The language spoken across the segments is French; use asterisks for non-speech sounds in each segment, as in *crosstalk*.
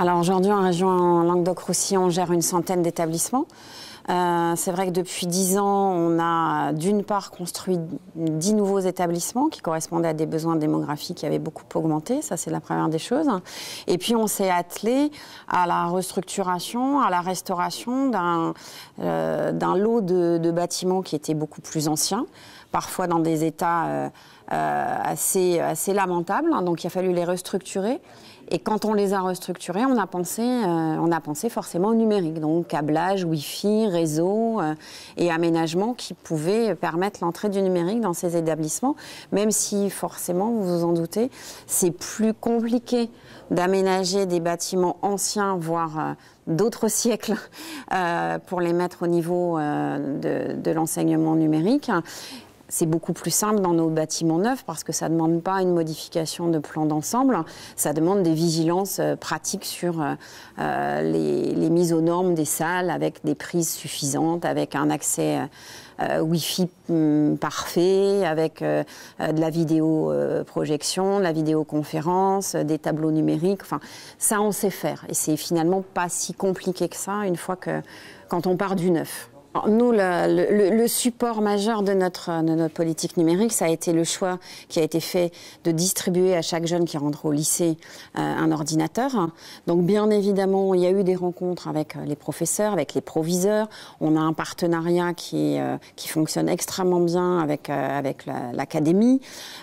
Alors aujourd'hui, en région Languedoc-Roussillon, on gère une centaine d'établissements. Euh, c'est vrai que depuis dix ans, on a d'une part construit dix nouveaux établissements qui correspondaient à des besoins démographiques qui avaient beaucoup augmenté. Ça, c'est la première des choses. Et puis, on s'est attelé à la restructuration, à la restauration d'un euh, lot de, de bâtiments qui étaient beaucoup plus anciens parfois dans des états euh, euh, assez, assez lamentables. Hein, donc il a fallu les restructurer. Et quand on les a restructurés, on a pensé, euh, on a pensé forcément au numérique, donc câblage, Wi-Fi, réseau et aménagement qui pouvaient permettre l'entrée du numérique dans ces établissements, même si forcément, vous vous en doutez, c'est plus compliqué d'aménager des bâtiments anciens, voire d'autres *laughs* siècles, pour les mettre au niveau de, de l'enseignement numérique c'est beaucoup plus simple dans nos bâtiments neufs parce que ça ne demande pas une modification de plan d'ensemble, ça demande des vigilances euh, pratiques sur euh, euh, les, mises aux normes des salles avec des prises suffisantes, avec un accès Wi-Fi hum, parfait, avec de la vidéo projection, de la vidéoconférence, des tableaux numériques. Enfin, ça, on sait faire et c'est finalement pas si compliqué que ça une fois que quand on part du neuf. Nous, le, support majeur euh, de notre, politique numérique, ça a été le choix qui a été fait de distribuer à chaque jeune qui rentre au lycée euh, un ordinateur. Donc, bien évidemment, il y a eu des rencontres avec euh, les professeurs, avec les proviseurs. On a un partenariat qui, fonctionne extrêmement bien avec, l'académie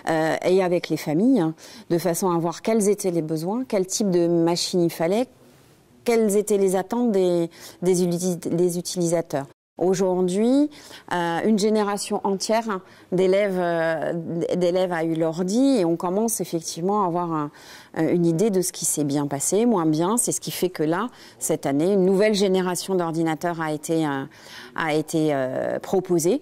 et avec les familles, hein, de façon à voir quels étaient les besoins, quel type de machine il fallait, quelles étaient les attentes des utilisateurs. Aujourd'hui, euh, une génération entière euh, d'élèves a eu l'ordi et on commence effectivement à avoir euh, une idée de ce qui s'est bien passé, moins bien. C'est ce qui fait que là, cette année, une nouvelle génération d'ordinateurs a été proposée.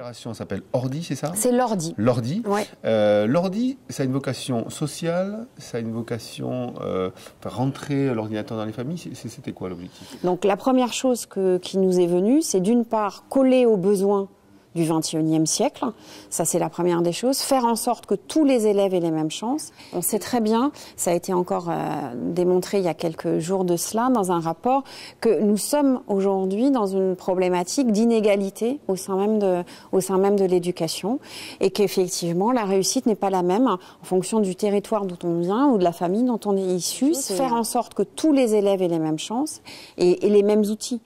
L'opération s'appelle Ordi, c'est ça C'est l'Ordi. L'Ordi. Ouais. Euh, L'Ordi, ça a une vocation sociale, ça a une vocation euh, rentrer l'ordinateur dans les familles. C'était quoi l'objectif Donc la première chose qui nous est venue, c'est d'une part coller aux besoins du XXIe siècle. Ça, c'est la première des choses. Faire en sorte que tous les élèves aient les mêmes chances. On sait très bien, ça a été encore euh, démontré il y a quelques jours de cela dans un rapport, que nous sommes aujourd'hui dans une problématique d'inégalité au sein même de, l'éducation et qu'effectivement, la réussite n'est pas la même en fonction du territoire d'où on vient ou de la famille dont on est issu. Faire en sorte que tous les élèves aient les mêmes chances et les mêmes outils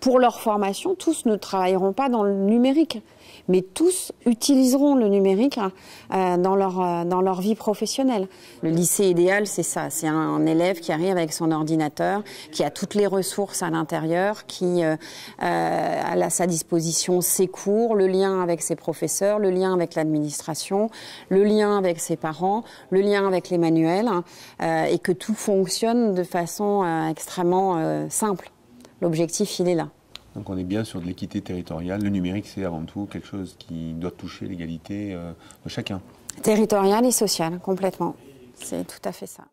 pour leur formation, tous ne travailleront pas dans le numérique, mais tous utiliseront le numérique hein, euh, dans, leur, euh, dans leur vie professionnelle. Le lycée idéal, c'est ça, c'est un, élève qui arrive avec son ordinateur, qui a toutes les ressources à l'intérieur, qui euh, a à sa disposition ses cours, le lien avec ses professeurs, le lien avec l'administration, le lien avec ses parents, le lien avec les manuels, hein, et que tout fonctionne de façon extrêmement simple. L'objectif, il est là. Donc on est bien sur de l'équité territoriale. Le numérique, c'est avant tout quelque chose qui doit toucher l'égalité euh, de chacun. Territoriale et sociale, complètement. C'est tout à fait ça.